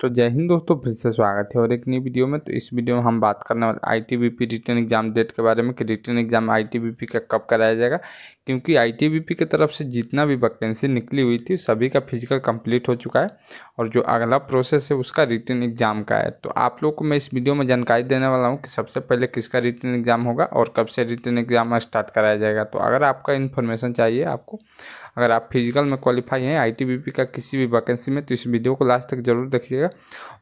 तो जय हिंद दोस्तों फिर से स्वागत है और एक नई वीडियो में तो इस वीडियो में हम बात करने वाले I T B P return exam date के बारे में कि return exam I T B P का कब कराया जाएगा क्योंकि आईटीबीपी की तरफ से जितना भी वैकेंसी निकली हुई थी सभी का फिजिकल कंप्लीट हो चुका है और जो अगला प्रोसेस है उसका रिटर्न एग्ज़ाम का है तो आप लोग को मैं इस वीडियो में जानकारी देने वाला हूँ कि सबसे पहले किसका रिटर्न एग्ज़ाम होगा और कब से रिटर्न एग्ज़ाम स्टार्ट कराया जाएगा तो अगर आपका इन्फॉर्मेशन चाहिए आपको अगर आप फिजिकल में क्वालिफाई हैं आईटीबीपी का किसी भी वैकेंसी में तो इस वीडियो को लास्ट तक जरूर देखिएगा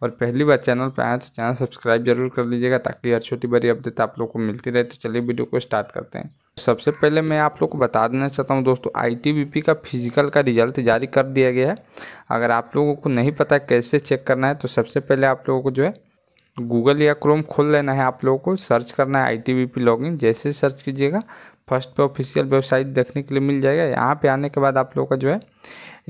और पहली बार चैनल पर आए तो चैनल सब्सक्राइब जरूर कर लीजिएगा ताकि हर छोटी बड़ी अपडेट आप लोग को मिलती रहे तो चलिए वीडियो को स्टार्ट करते हैं सबसे पहले मैं आप लोग को बता देना चाहता हूँ दोस्तों आईटीबीपी का फिजिकल का रिजल्ट जारी कर दिया गया है अगर आप लोगों को नहीं पता कैसे चेक करना है तो सबसे पहले आप लोगों को जो है गूगल या क्रोम खोल लेना है आप लोगों को सर्च करना है I T B P login जैसे सर्च कीजिएगा फर्स्ट पे ऑफिशियल वेबसाइट देखने के लिए मिल जाएगा यहाँ पे आने के बाद आप लोगों का जो है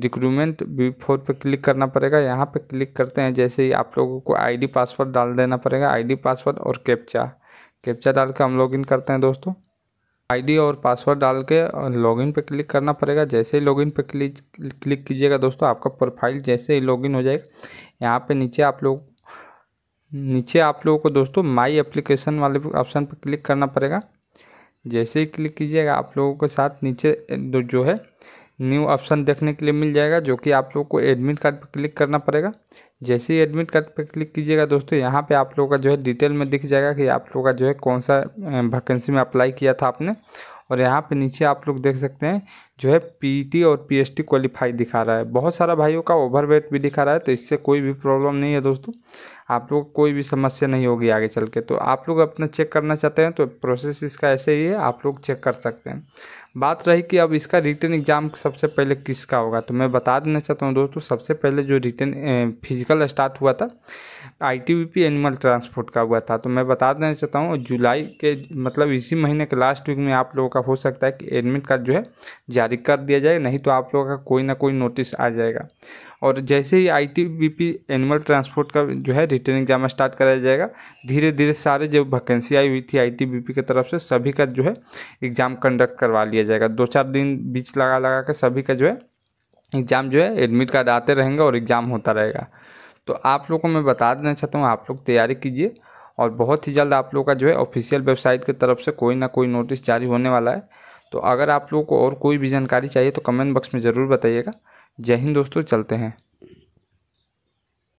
रिक्रूटमेंट फोर पर क्लिक करना पड़ेगा यहाँ पे क्लिक करते हैं जैसे ही आप लोगों को आईडी पासवर्ड डाल देना पड़ेगा आईडी पासवर्ड और कैप्चा कैप्चा डाल के हम लॉग करते हैं दोस्तों आईडी और पासवर्ड डाल के लॉगिन पे क्लिक करना पड़ेगा जैसे ही लॉगिन पे क्लिक क्लिक कीजिएगा दोस्तों आपका प्रोफाइल जैसे ही लॉगिन हो जाएगा यहाँ पे नीचे आप लोग नीचे आप लोगों को दोस्तों माई एप्लीकेशन वाले ऑप्शन पर क्लिक करना पड़ेगा जैसे ही क्लिक कीजिएगा आप लोगों के साथ नीचे जो है न्यू ऑप्शन देखने के लिए मिल जाएगा जो कि आप लोग को एडमिट कार्ड पर क्लिक करना पड़ेगा जैसे ही एडमिट कार्ड पर क्लिक कीजिएगा दोस्तों यहाँ पे आप लोगों का जो है डिटेल में दिख जाएगा कि आप लोगों का जो है कौन सा वैकेंसी में अप्लाई किया था आपने और यहाँ पे नीचे आप लोग देख सकते हैं जो है पीटी e और पीएसटी क्वालिफाई दिखा रहा है बहुत सारा भाइयों का ओवरवेट भी दिखा रहा है तो इससे कोई भी प्रॉब्लम नहीं है दोस्तों आप लोग कोई भी समस्या नहीं होगी आगे चल के तो आप लोग अपना चेक करना चाहते हैं तो प्रोसेस इसका ऐसे ही है आप लोग चेक कर सकते हैं बात रही कि अब इसका रिटर्न एग्ज़ाम सबसे पहले किसका होगा तो मैं बता देना चाहता हूँ दोस्तों सबसे पहले जो रिटर्न फिजिकल स्टार्ट हुआ था आई टी एनिमल ट्रांसपोर्ट का हुआ था तो मैं बता देना चाहता हूँ जुलाई के मतलब इसी महीने के लास्ट वीक में आप लोगों का हो सकता है कि एडमिट कार्ड जो है जारी कर दिया जाए नहीं तो आप लोगों का कोई ना कोई नोटिस आ जाएगा और जैसे ही आईटीबीपी एनिमल ट्रांसपोर्ट का जो है रिटर्न एग्जाम स्टार्ट कराया जाएगा धीरे धीरे सारे जो वैकेंसी आई हुई थी आईटीबीपी की तरफ से सभी का जो है एग्ज़ाम कंडक्ट करवा लिया जाएगा दो चार दिन बीच लगा लगा के सभी का जो है एग्ज़ाम जो है एडमिट कार्ड आते रहेंगे और एग्ज़ाम होता रहेगा तो आप लोग को मैं बता देना चाहता हूँ आप लोग तैयारी कीजिए और बहुत ही जल्द आप लोग का जो है ऑफिशियल वेबसाइट की तरफ से कोई ना कोई नोटिस जारी होने वाला है तो अगर आप लोगों को और कोई भी जानकारी चाहिए तो कमेंट बॉक्स में ज़रूर बताइएगा जय हिंद दोस्तों चलते हैं